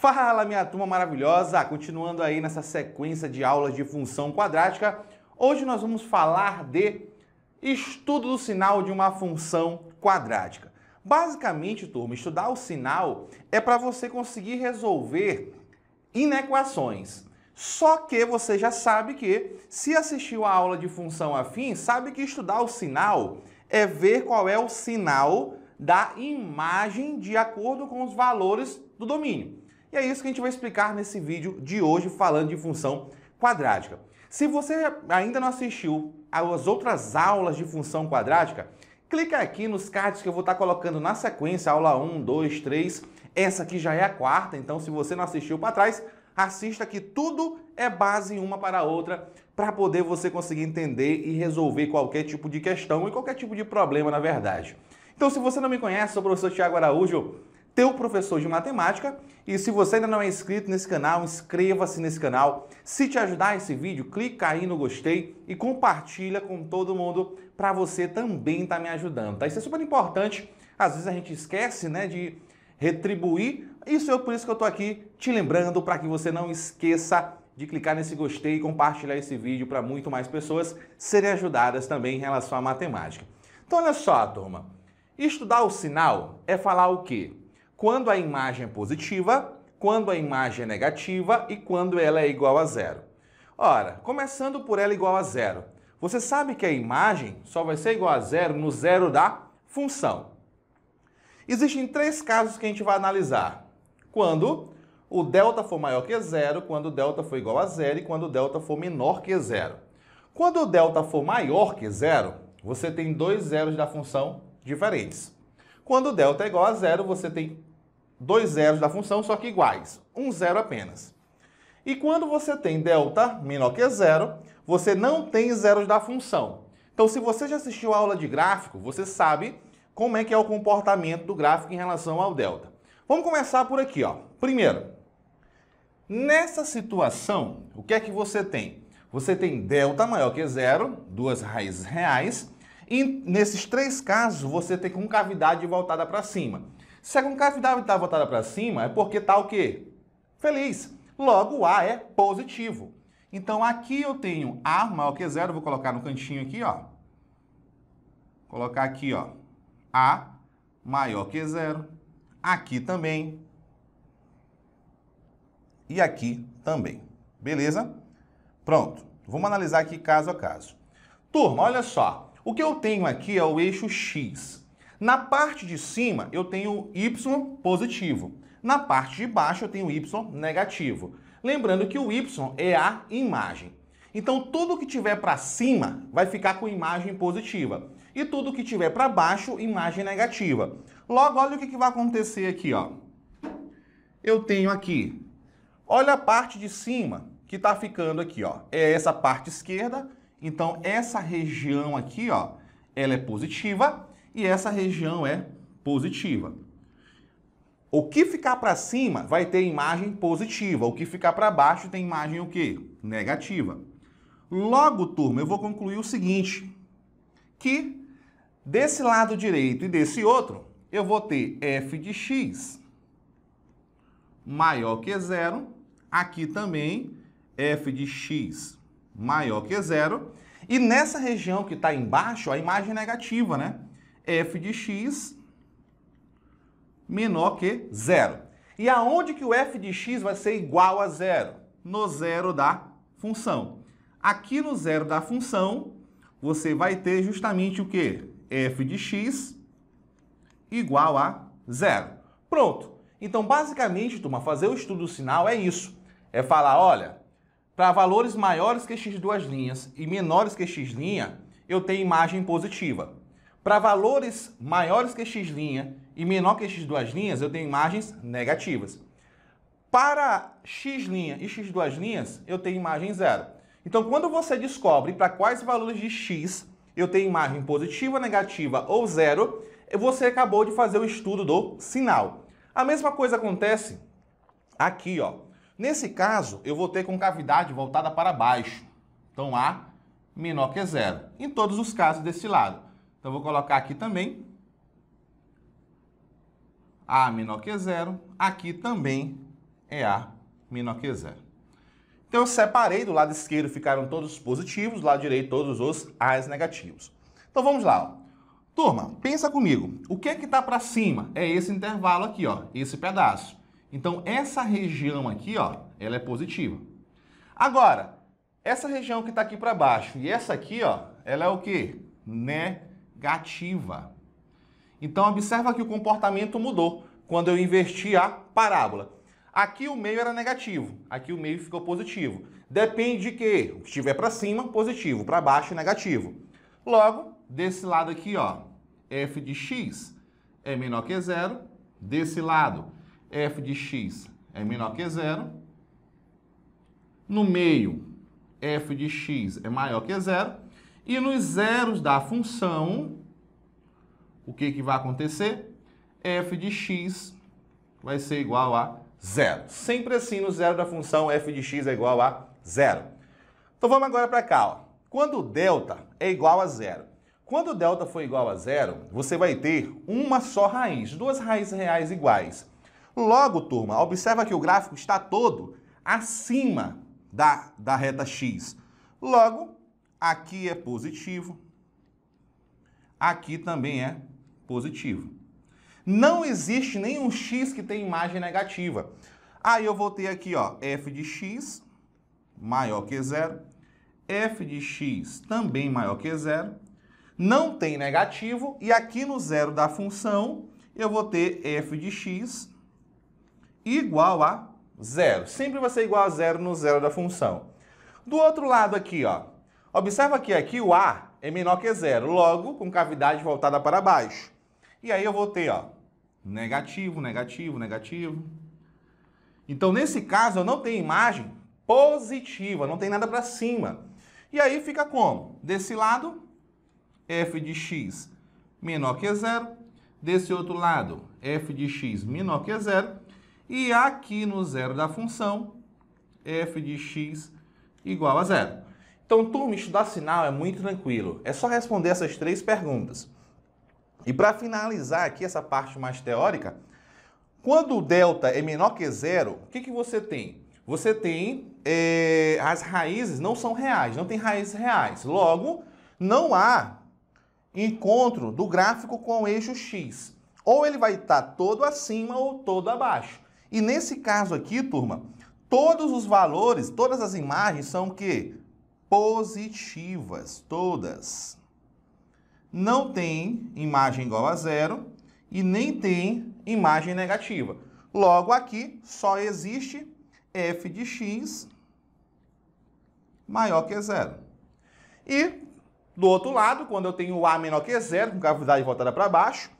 Fala, minha turma maravilhosa! Continuando aí nessa sequência de aulas de função quadrática, hoje nós vamos falar de estudo do sinal de uma função quadrática. Basicamente, turma, estudar o sinal é para você conseguir resolver inequações. Só que você já sabe que, se assistiu à aula de função afim, sabe que estudar o sinal é ver qual é o sinal da imagem de acordo com os valores do domínio. E é isso que a gente vai explicar nesse vídeo de hoje falando de função quadrática. Se você ainda não assistiu às outras aulas de função quadrática, clica aqui nos cards que eu vou estar colocando na sequência, aula 1, 2, 3. Essa aqui já é a quarta, então se você não assistiu para trás, assista que tudo é base uma para a outra para poder você conseguir entender e resolver qualquer tipo de questão e qualquer tipo de problema, na verdade. Então, se você não me conhece, sou o professor Tiago Araújo, teu professor de matemática. E se você ainda não é inscrito nesse canal, inscreva-se nesse canal. Se te ajudar esse vídeo, clica aí no gostei e compartilha com todo mundo para você também estar tá me ajudando. Tá? Isso é super importante. Às vezes a gente esquece né, de retribuir. Isso é por isso que eu estou aqui te lembrando para que você não esqueça de clicar nesse gostei e compartilhar esse vídeo para muito mais pessoas serem ajudadas também em relação à matemática. Então olha só, turma. Estudar o sinal é falar o quê? quando a imagem é positiva, quando a imagem é negativa e quando ela é igual a zero. Ora, começando por ela igual a zero, você sabe que a imagem só vai ser igual a zero no zero da função. Existem três casos que a gente vai analisar. Quando o delta for maior que zero, quando o delta for igual a zero e quando o delta for menor que zero. Quando o delta for maior que zero, você tem dois zeros da função diferentes. Quando o delta é igual a zero, você tem dois zeros da função, só que iguais, um zero apenas. E quando você tem delta menor que zero, você não tem zeros da função. Então, se você já assistiu a aula de gráfico, você sabe como é que é o comportamento do gráfico em relação ao delta. Vamos começar por aqui, ó. Primeiro, nessa situação, o que é que você tem? Você tem delta maior que zero, duas raízes reais, e nesses três casos você tem concavidade voltada para cima. Se a é concavidade está voltada para cima, é porque está o quê? Feliz. Logo, o A é positivo. Então, aqui eu tenho A maior que zero, vou colocar no cantinho aqui, ó. Colocar aqui, ó. A maior que zero. Aqui também. E aqui também. Beleza? Pronto. Vamos analisar aqui caso a caso. Turma, olha só. O que eu tenho aqui é o eixo X. Na parte de cima eu tenho y positivo, na parte de baixo eu tenho y negativo. Lembrando que o y é a imagem. Então tudo que tiver para cima vai ficar com imagem positiva e tudo que tiver para baixo imagem negativa. Logo olha o que, que vai acontecer aqui, ó. Eu tenho aqui, olha a parte de cima que está ficando aqui, ó. É essa parte esquerda. Então essa região aqui, ó, ela é positiva e essa região é positiva. O que ficar para cima vai ter imagem positiva, o que ficar para baixo tem imagem o quê? Negativa. Logo, turma, eu vou concluir o seguinte, que desse lado direito e desse outro, eu vou ter f de x maior que zero, aqui também f de x maior que zero, e nessa região que está embaixo, a imagem é negativa, né? f de x menor que zero. E aonde que o f de x vai ser igual a zero? No zero da função. Aqui no zero da função, você vai ter justamente o que? f de x igual a zero. Pronto. Então, basicamente, turma, fazer o estudo do sinal é isso. É falar, olha, para valores maiores que x duas linhas e menores que x linha, eu tenho imagem positiva. Para valores maiores que x' e menor que x duas linhas, eu tenho imagens negativas. Para x' e x duas linhas, eu tenho imagem zero. Então, quando você descobre para quais valores de x eu tenho imagem positiva, negativa ou zero, você acabou de fazer o estudo do sinal. A mesma coisa acontece aqui, ó. Nesse caso, eu vou ter concavidade voltada para baixo. Então, A menor que zero. Em todos os casos desse lado. Então, vou colocar aqui também. A menor que zero. Aqui também é A menor que zero. Então, eu separei. Do lado esquerdo ficaram todos os positivos. Do lado direito, todos os As negativos. Então, vamos lá. Ó. Turma, pensa comigo. O que é que está para cima? É esse intervalo aqui, ó, esse pedaço. Então, essa região aqui, ó, ela é positiva. Agora, essa região que está aqui para baixo e essa aqui, ó, ela é o quê? Negativa né negativa. Então, observa que o comportamento mudou quando eu inverti a parábola. Aqui o meio era negativo, aqui o meio ficou positivo. Depende de que, que estiver para cima, positivo, para baixo, negativo. Logo, desse lado aqui, ó, f de x é menor que zero. Desse lado, f de x é menor que zero. No meio, f de x é maior que zero. E nos zeros da função, o que, que vai acontecer? f de x vai ser igual a zero. Sempre assim, no zero da função, f de x é igual a zero. Então vamos agora para cá. Ó. Quando o delta é igual a zero, quando o delta for igual a zero, você vai ter uma só raiz, duas raízes reais iguais. Logo, turma, observa que o gráfico está todo acima da, da reta x. Logo, Aqui é positivo. Aqui também é positivo. Não existe nenhum x que tenha imagem negativa. Aí eu vou ter aqui, ó, f de x maior que zero, f de x também maior que zero, não tem negativo, e aqui no zero da função eu vou ter f de x igual a zero. Sempre vai ser igual a zero no zero da função. Do outro lado aqui, ó, Observa que aqui é o A é menor que zero, logo com cavidade voltada para baixo. E aí eu vou ter, ó, negativo, negativo, negativo. Então, nesse caso, eu não tenho imagem positiva, não tem nada para cima. E aí fica como? Desse lado, f de x menor que zero. Desse outro lado, f de x menor que zero. E aqui no zero da função, f de x igual a zero. Então, turma, estudar sinal é muito tranquilo. É só responder essas três perguntas. E para finalizar aqui essa parte mais teórica, quando o delta é menor que zero, o que, que você tem? Você tem é, as raízes não são reais, não tem raízes reais. Logo, não há encontro do gráfico com o eixo x. Ou ele vai estar tá todo acima ou todo abaixo. E nesse caso aqui, turma, todos os valores, todas as imagens são o quê? positivas, todas. Não tem imagem igual a zero e nem tem imagem negativa. Logo aqui só existe f de x maior que zero. E do outro lado, quando eu tenho A menor que zero, com gravidade voltada para baixo,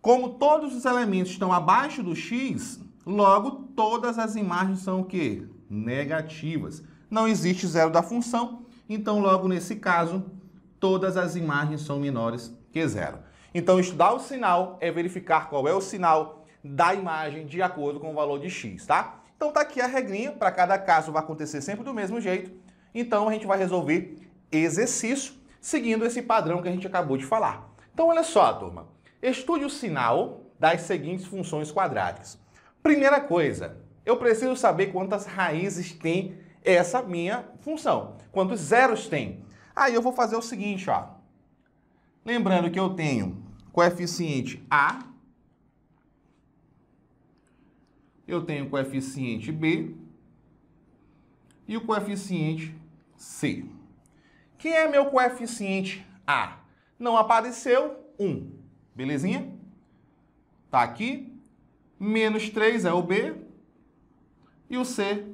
como todos os elementos estão abaixo do x, logo todas as imagens são o quê? Negativas não existe zero da função, então logo nesse caso, todas as imagens são menores que zero. Então estudar o sinal é verificar qual é o sinal da imagem de acordo com o valor de x, tá? Então tá aqui a regrinha, para cada caso vai acontecer sempre do mesmo jeito. Então a gente vai resolver exercício seguindo esse padrão que a gente acabou de falar. Então olha só, turma. Estude o sinal das seguintes funções quadráticas. Primeira coisa, eu preciso saber quantas raízes tem essa minha função. Quantos zeros tem? Aí eu vou fazer o seguinte, ó. Lembrando que eu tenho coeficiente A, eu tenho coeficiente B e o coeficiente C. Quem é meu coeficiente A? Não apareceu 1, belezinha? Tá aqui, menos 3 é o B e o C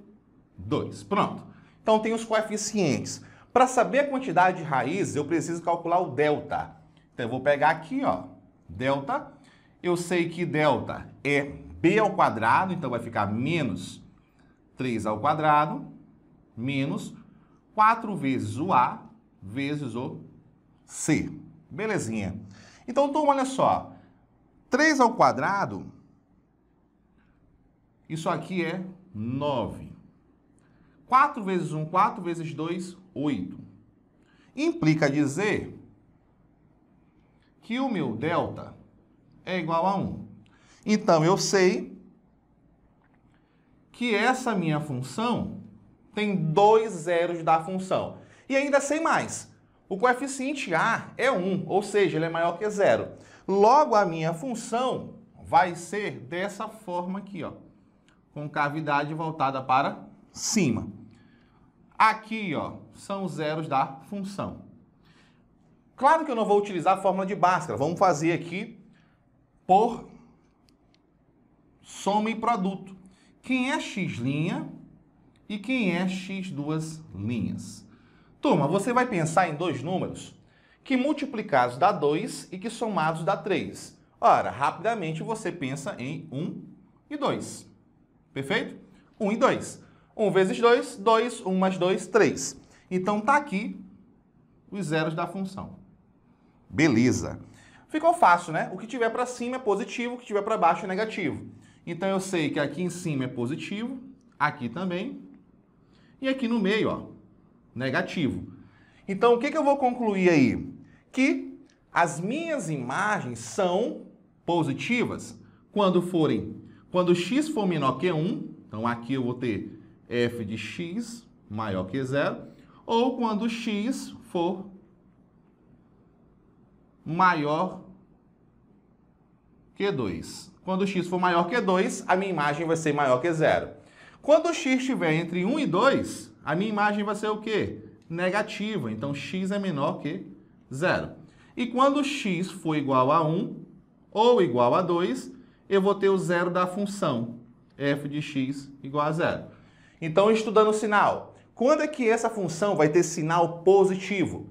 2. Pronto. Então tem os coeficientes. Para saber a quantidade de raízes, eu preciso calcular o delta. Então eu vou pegar aqui, ó, delta. Eu sei que delta é b ao quadrado, então vai ficar menos 3 ao quadrado menos 4 vezes o a vezes o c. Belezinha. Então, turma, olha só. 3 ao quadrado, isso aqui é 9. 4 vezes 1, 4 vezes 2, 8. Implica dizer que o meu delta é igual a 1. Então, eu sei que essa minha função tem dois zeros da função. E ainda sei mais, o coeficiente A é 1, ou seja, ele é maior que zero. Logo, a minha função vai ser dessa forma aqui, ó, com cavidade voltada para cima. Aqui, ó, são os zeros da função. Claro que eu não vou utilizar a fórmula de Bhaskara. Vamos fazer aqui por soma e produto. Quem é x' e quem é x duas linhas. Turma, você vai pensar em dois números que multiplicados dá 2 e que somados dá 3. Ora, rapidamente você pensa em 1 um e 2. Perfeito? 1 um e 2. 1 vezes 2, 2, 1 mais 2, 3. Então está aqui os zeros da função. Beleza. Ficou fácil, né? O que tiver para cima é positivo, o que tiver para baixo é negativo. Então eu sei que aqui em cima é positivo, aqui também, e aqui no meio, ó, negativo. Então o que, que eu vou concluir aí? Que as minhas imagens são positivas quando forem, quando x for menor que 1, então aqui eu vou ter f de x maior que zero, ou quando x for maior que 2. Quando x for maior que 2, a minha imagem vai ser maior que zero. Quando x estiver entre 1 e 2, a minha imagem vai ser o quê? Negativa, então x é menor que zero. E quando x for igual a 1 ou igual a 2, eu vou ter o zero da função f de x igual a zero. Então, estudando o sinal. Quando é que essa função vai ter sinal positivo?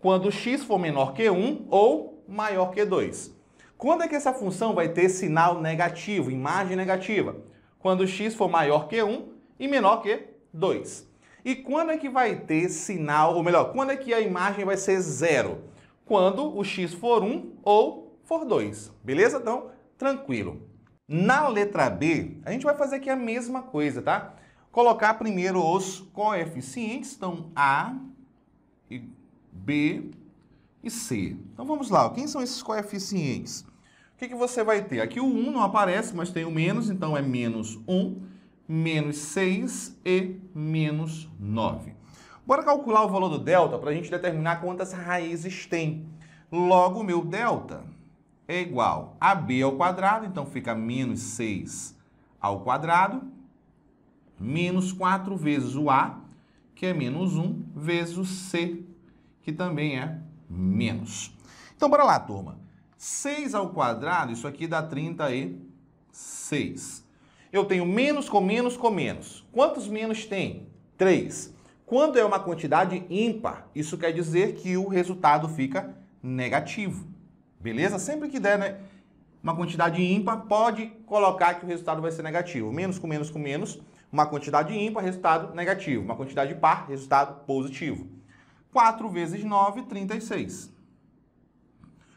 Quando x for menor que 1 ou maior que 2. Quando é que essa função vai ter sinal negativo, imagem negativa? Quando x for maior que 1 e menor que 2. E quando é que vai ter sinal, ou melhor, quando é que a imagem vai ser zero? Quando o x for 1 ou for 2. Beleza? Então, tranquilo. Na letra B, a gente vai fazer aqui a mesma coisa, tá? colocar primeiro os coeficientes, então A, e B e C. Então vamos lá, quem são esses coeficientes? O que, que você vai ter? Aqui o 1 não aparece, mas tem o menos, então é menos 1, menos 6 e menos 9. Bora calcular o valor do delta para a gente determinar quantas raízes tem. Logo, o meu delta é igual a b ao quadrado, então fica menos 6 ao quadrado, menos 4 vezes o A, que é menos 1, vezes o C, que também é menos. Então, bora lá, turma. 6 ao quadrado, isso aqui dá 36. Eu tenho menos com menos com menos. Quantos menos tem? 3. Quando é uma quantidade ímpar, isso quer dizer que o resultado fica negativo. Beleza? Sempre que der né, uma quantidade ímpar, pode colocar que o resultado vai ser negativo. Menos com menos com menos uma quantidade ímpar, resultado negativo. Uma quantidade par, resultado positivo. 4 vezes 9, 36.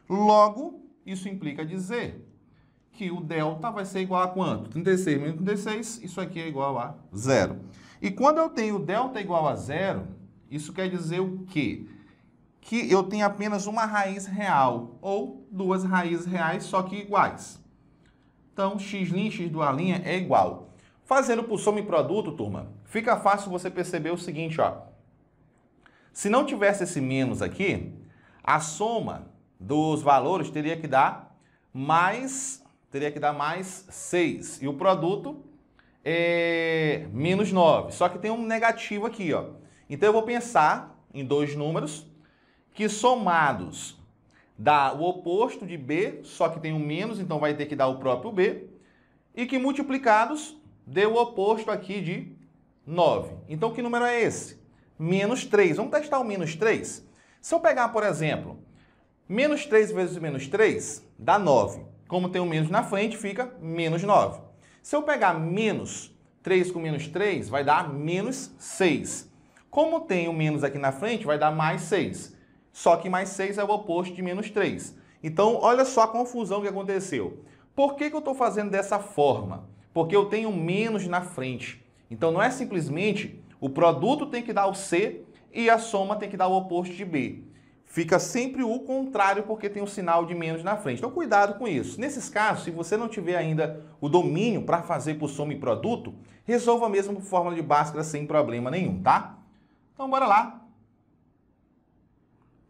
Logo, isso implica dizer que o delta vai ser igual a quanto? 36 menos 36, isso aqui é igual a zero. E quando eu tenho delta igual a zero, isso quer dizer o quê? Que eu tenho apenas uma raiz real, ou duas raízes reais, só que iguais. Então, x' x é igual Fazendo por soma e produto, turma, fica fácil você perceber o seguinte, ó. Se não tivesse esse menos aqui, a soma dos valores teria que dar mais, teria que dar mais 6. E o produto é menos 9. Só que tem um negativo aqui, ó. Então eu vou pensar em dois números que somados dá o oposto de B, só que tem um menos, então vai ter que dar o próprio B, e que multiplicados deu o oposto aqui de 9. Então, que número é esse? Menos 3. Vamos testar o menos 3? Se eu pegar, por exemplo, menos 3 vezes menos 3, dá 9. Como tem o um menos na frente, fica menos 9. Se eu pegar menos 3 com menos 3, vai dar menos 6. Como tem o um menos aqui na frente, vai dar mais 6. Só que mais 6 é o oposto de menos 3. Então, olha só a confusão que aconteceu. Por que, que eu estou fazendo dessa forma? porque eu tenho menos na frente. Então não é simplesmente o produto tem que dar o C e a soma tem que dar o oposto de B. Fica sempre o contrário porque tem um sinal de menos na frente. Então cuidado com isso. Nesses casos, se você não tiver ainda o domínio para fazer por soma e produto, resolva mesmo por fórmula de Bhaskara sem problema nenhum, tá? Então bora lá.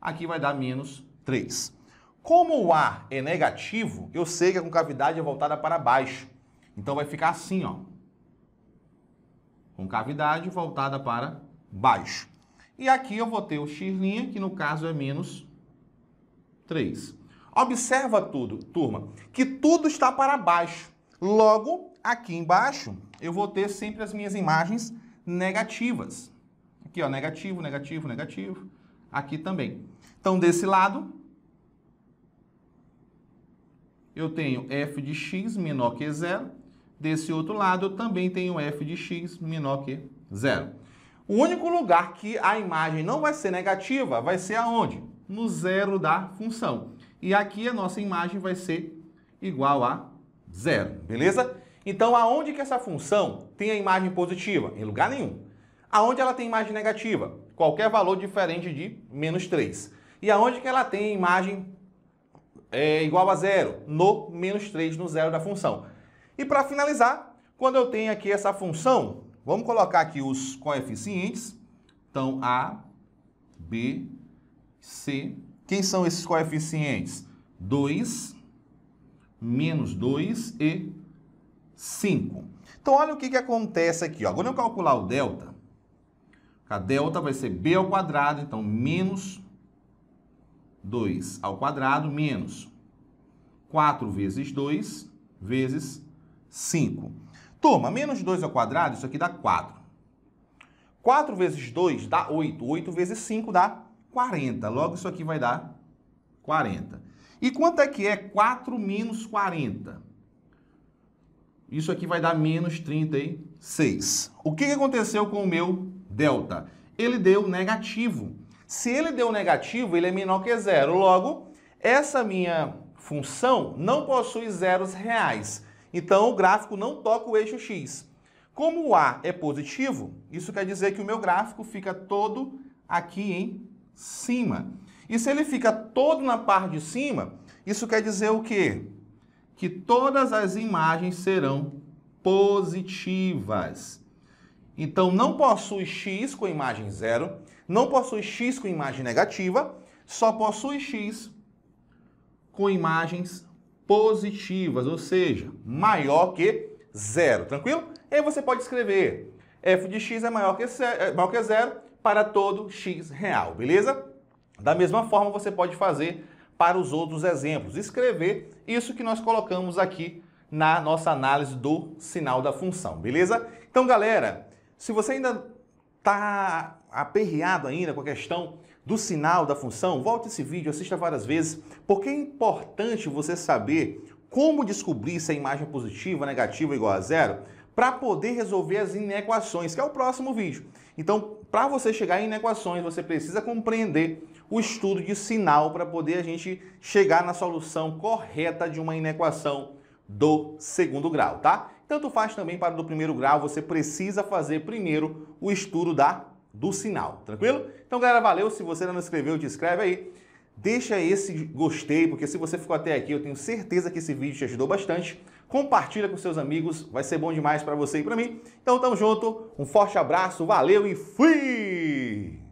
Aqui vai dar menos 3. Como o a é negativo, eu sei que a concavidade é voltada para baixo. Então vai ficar assim, ó. Concavidade voltada para baixo. E aqui eu vou ter o x', que no caso é menos 3. Observa tudo, turma, que tudo está para baixo. Logo, aqui embaixo, eu vou ter sempre as minhas imagens negativas. Aqui, ó, negativo, negativo, negativo. Aqui também. Então, desse lado, eu tenho f de x menor que zero Desse outro lado, eu também tenho f de x menor que zero. O único lugar que a imagem não vai ser negativa vai ser aonde? No zero da função. E aqui a nossa imagem vai ser igual a zero, beleza? Então, aonde que essa função tem a imagem positiva? Em lugar nenhum. Aonde ela tem imagem negativa? Qualquer valor diferente de menos 3. E aonde que ela tem imagem é, igual a zero? No menos 3, no zero da função. E para finalizar, quando eu tenho aqui essa função, vamos colocar aqui os coeficientes. Então, A, B, C. Quem são esses coeficientes? 2, menos 2 e 5. Então, olha o que, que acontece aqui. Ó. Quando eu calcular o delta, a delta vai ser B ao quadrado, então, menos 2 ao quadrado, menos 4 vezes 2 vezes 5. Toma, menos 2 ao quadrado, isso aqui dá 4. 4 vezes 2 dá 8. 8 vezes 5 dá 40. Logo, isso aqui vai dar 40. E quanto é que é 4 menos 40? Isso aqui vai dar menos 36. O que aconteceu com o meu delta? Ele deu negativo. Se ele deu negativo, ele é menor que zero. Logo, essa minha função não possui zeros reais. Então o gráfico não toca o eixo X. Como o A é positivo, isso quer dizer que o meu gráfico fica todo aqui em cima. E se ele fica todo na parte de cima, isso quer dizer o quê? Que todas as imagens serão positivas. Então, não possui x com imagem zero, não possui x com imagem negativa, só possui x com imagens positivas, ou seja, maior que zero, tranquilo? E aí você pode escrever f de x é maior que, é, maior que zero para todo x real, beleza? Da mesma forma, você pode fazer para os outros exemplos, escrever isso que nós colocamos aqui na nossa análise do sinal da função, beleza? Então, galera, se você ainda está aperreado ainda com a questão do sinal da função, volte esse vídeo, assista várias vezes, porque é importante você saber como descobrir se a imagem é positiva, negativa ou igual a zero, para poder resolver as inequações, que é o próximo vídeo. Então, para você chegar em inequações, você precisa compreender o estudo de sinal para poder a gente chegar na solução correta de uma inequação do segundo grau, tá? Tanto faz também para o do primeiro grau, você precisa fazer primeiro o estudo da do sinal, tranquilo? Então, galera, valeu. Se você ainda não escreveu, inscreveu, te inscreve aí. Deixa esse gostei, porque se você ficou até aqui, eu tenho certeza que esse vídeo te ajudou bastante. Compartilha com seus amigos, vai ser bom demais para você e para mim. Então, tamo junto, um forte abraço, valeu e fui!